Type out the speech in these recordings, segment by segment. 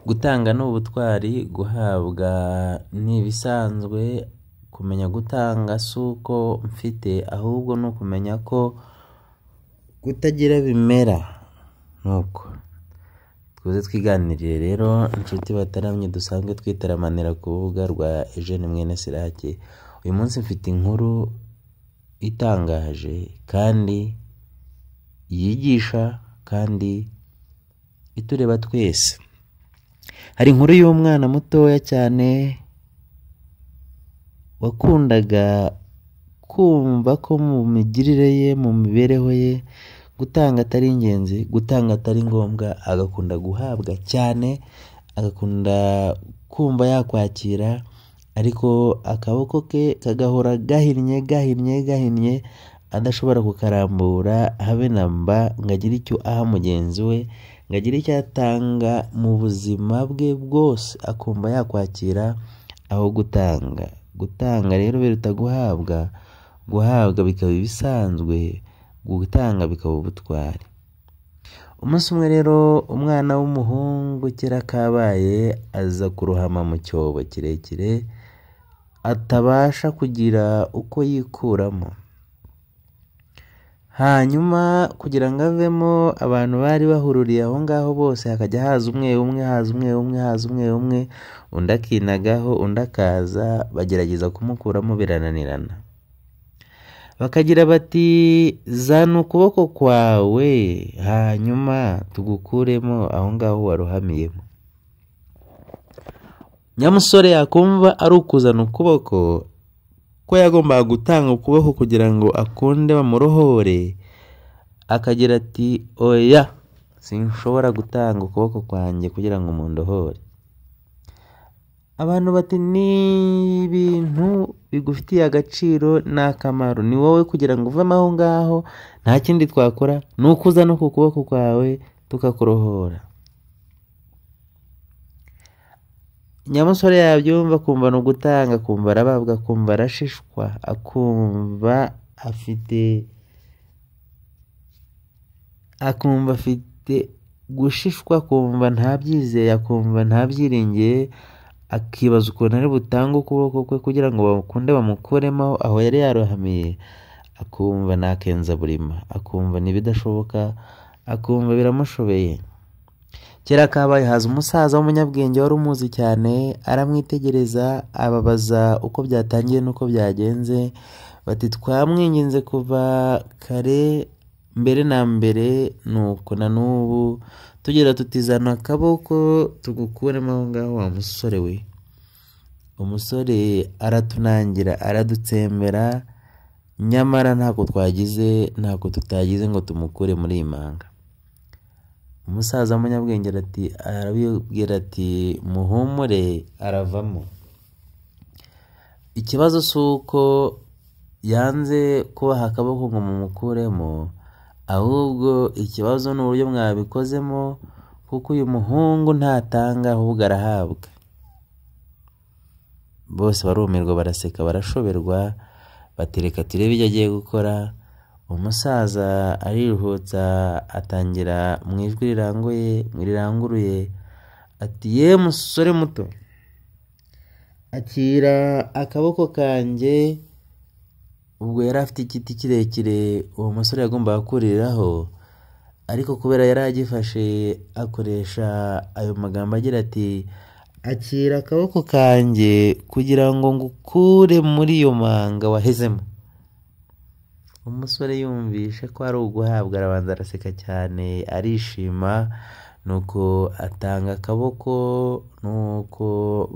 gutanga ni ubutwari guhabwa ni ibisanzwe kumenya gutanga si uko mfite ahubwo ni ukumenya ko kutagira bimera nuko twize twiganirire rero inshuti bataramye dusanzwe twitaramanira ku rubuga rwa Eugene mwene Sirake uyu munsi mfite inkuru itangaje kandi yigisha kandi itureba twese hari inkuru y'umwana mutoya cyane wakundaga kumva ko mu migirire ye mu mibereho ye gutanga atari ingenzi gutanga atari ngombwa agakunda guhabwa cyane agakunda kumva yakwakira ariko akaboko ke kagahora gahinnye gahinnye gahinnye adashobora kukarambura habe na mba ngo agire icyo aha mugenzi we ngo agire icyo atanga mu buzima bwe bwose akumva yakwakira aho gutanga gutanga rero biruta guhabwa guhabwa bikaba ibisanzwe gutanga bikaba ubutwari umunsi umwe rero umwana w'umuhungu kera kabaye aza kuruhama mu cyobo kirekire atabasha kugira uko yikuramo hanyuma kugira ngo avemo abantu bari bahururiye aho ngaho bose hakajya haza umwe umwe haza umwe umwe haza umwe umwe undi akinagaho undi akaza bagerageza kumukuramo birananirana bakagira bati zana ukuboko kwawe hanyuma tugukuremo aho ngaho waruhamiyemo nyamusore yakumva ari ukuzana ukuboko ko yagombaga gutanga ukuboko kugira ngo akunde bamurohore akagira ati oya sinshobora gutanga ukuboko kwanjye kugira ngo mundohore abantu bati ni ibintu bigufitiye agaciro n'akamaro ni wowe kugira ngo uvemo aho ngaho nta kindi twakora ni no ku kuboko kwawe tukakurohora nyamusore yabyumva akumva ni ugutanga akumva arababwa akumva arashishwa akumva afite akumva afite gushishwa akumva ntabyizeye akumva ntabyiringiye akibaza ukuntu ari butange ukuboko kwe kugira ngo bamukunde bamukuremo aho yari yarohamiye akumva ntakenza burima akumva n'ibidashoboka akumva biramushobeye kera kabaye haza umusaza w'umunyabwenge wari umuzi cyane aramwitegereza ababaza uko byatangiye n'uko byagenze bati twamwinginze kuva kare mbere na mbere nuko na n'ubu tugera tutizana akaboko tugukuremo aho ngaho wa musore we umusore aratunangira aradutsembera nyamara ntako twagize ntako tutagize ngo tumukure muri iyi manga umusaza w'umunyabwenge arabibwira ati muhumure aravamo ikibazo si uko yanze kubaha akaboko ngo mumukuremo ahubwo ikibazo ni uburyo mwabikozemo kuko uyu muhungu ntatanga ahubwo arahabwa bose barumirwa baraseka barashoberwa batereka turebe ibyo agiye gukora Umusaza ariruhutsa atangira mu ijwi riranguye riranguruye ati ye musore muto, akira akaboko kanjye, ubwo yari afite igiti kirekire uwo musore yagombaga kuriraho ariko kubera yari agifashe akoresha ayo magambo agira ati akira akaboko kanjye kugira ngo ngukure muri iyo manga wahezemo. Umusore yumvishe ko ari uguhabwa arabanza araseka cyane arishima, nuko atanga akaboko nuko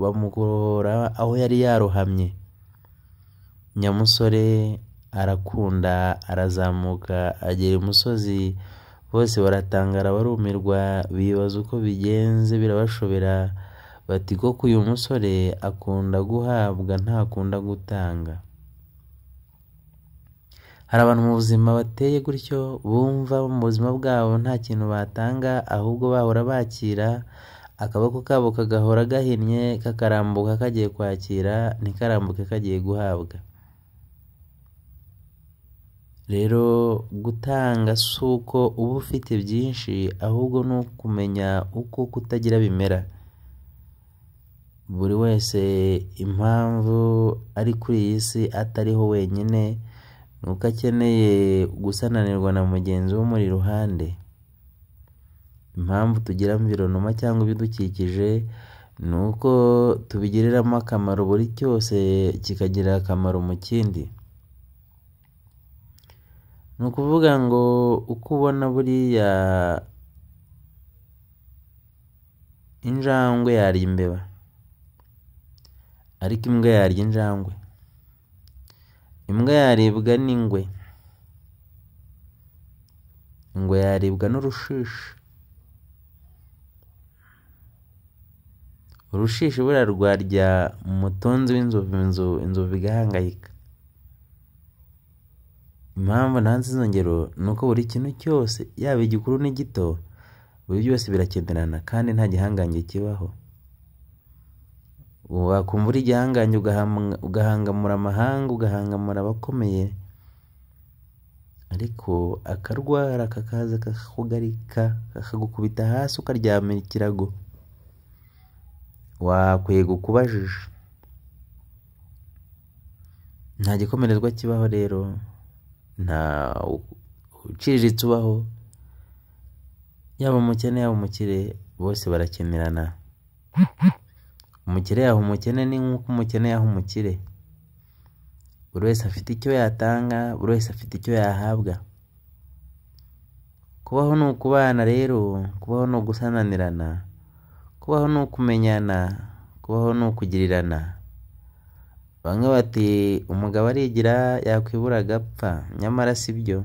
bamugorora aho yari yarohamye. Nyamusore arakunda arazamuka agera imusozi, bose baratangara barumirwa bibaza uko bigenze birabashobera, bati koko uyu musore akunda guhabwa ntakunda gutanga. Hari abantu mu buzima bateye gutyo bumva mu buzima bwabo nta kintu batanga ahubwo bahora bakira, akaboko kabo kagahora gahinnye kakarambuka kagiye kwakira ntikarambuke kagiye guhabwa. Rero gutanga si uko uba ufite byinshi ahubwo ni ukumenya uko kutagira bimera. Buri wese impamvu ari kuri iyi si atariho wenyine. uko akeneye gusananirwa na mugenzi wo muri ruhande impamvu tugira amvironoma cyangwa ibidukikije ni uko tubigiriramo akamaro buri cyose kikagira akamaro mu kindi ni ukuvuga ngo uko ubona buriya injangwe yarya imbeba ariko imbwa yarya injangwe Imbwa yaribwa n'ingwe. Ingwe yaribwa n'urushishi. Urushishi buriya rwarya umutunzi w'inzovu inzovu igahangayika. Impamvu ntanze izo ngero ni uko buri kintu cyose yaba igikuru n'igito, buri byose birakenerana kandi nta gihangange kibaho. wakumva uri igihangange ugahangamura amahanga ugahangamura abakomeye ariko akarwara kakaza kakakugarika kakagukubita hasi ukaryamira ikirago wakwega ukubajije nta gikomerezwa kibaho rero nta uciriritse ubaho yaba umukene yaba umukire bose barakenerana umukire yaha umukene ni nk'uko umukene yaha umukire buri wese afite icyo yatanga buri wese afite icyo yahabwa kubaho ni ukubana rero kubaho ni ugusananirana kubaho ni ukumenyana kubaho ni ukugirirana bamwe bati umugabo arigira yakwibura agapfa nyamara si byo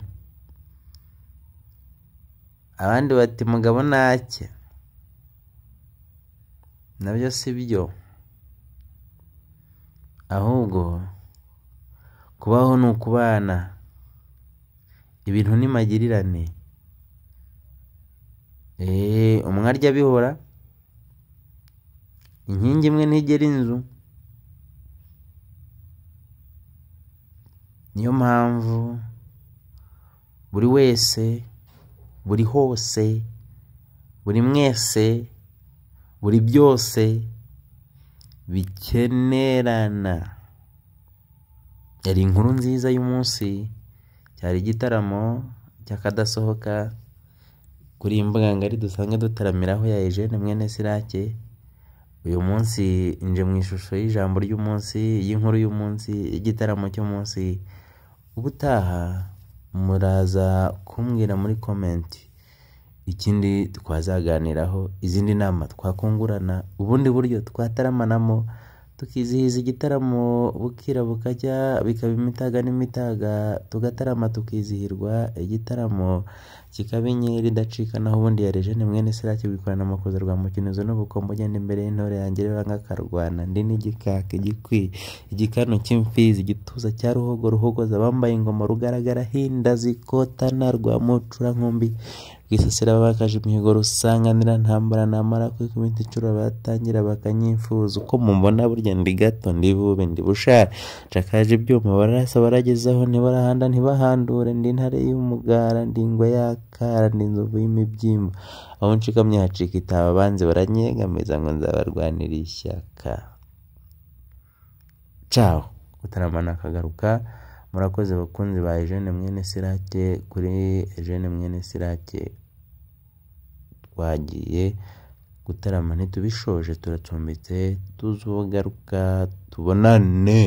abandi bati mugabo nake nabyo si byo ahubwo kubaho ni ukubana ibintu ni magirirane eh, umwe arya abihora inkingi imwe ntigera inzu niyo mpamvu buri wese buri hose buri mwese buri byose bikenerana yari inkuru nziza y'umunsi cyari igitaramo cy'akadasohoka kuri iyi mbuga ngari dusanzwe dutaramiraho ya Eugene mwene Sirake uyu munsi nje mu ishusho y'ijambo ry'umunsi y'inkuru y'umunsi y'igitaramo cy'umunsi ubutaha muraza kumbwira muri komenti ikindi twazaganiraho izindi nama twakungurana ubundi buryo twataramanamo tukizihiza igitaramo bukira bukacya bikaba imitaga n'imitaga tugatarama tukizihirwa igitaramo kikaba inyenyeri idacika naho ubundi ya Regene mwene Siraki wikorana amakuza rwa mukinizo n'ubukombo ugenda imbere y'intore yanjye reba akarwana ndi n'igikaka igikwi igikanu cy'imfizi igituza cya ruhogo ruhogoza bambaye ingoma rugaragara hinda zikotana rwa mucura nkumbi rwisasira abakaje imihigo rusanganira ntambara namara ku kwikubita inshuro batangira bakanyifuza uko mubona burya ndi gato ndi bube ndi bushare nshakaje ibyuma bararasa baragezaho ntibarahanda ntibahandure ndi intare y'umugara ndi ingwe yaka karana inzovu y'imibyimba aho nshikamye hacika itaba abanzi baranyegamiza ngo nzabarwanira ishyaka caho gutaramana akagaruka murakoze abakunzi ba ejene mwene sirake kuri ejene mwene sirake twagiye gutarama ntitubishoje turacumbitse tuzogaruka tubonane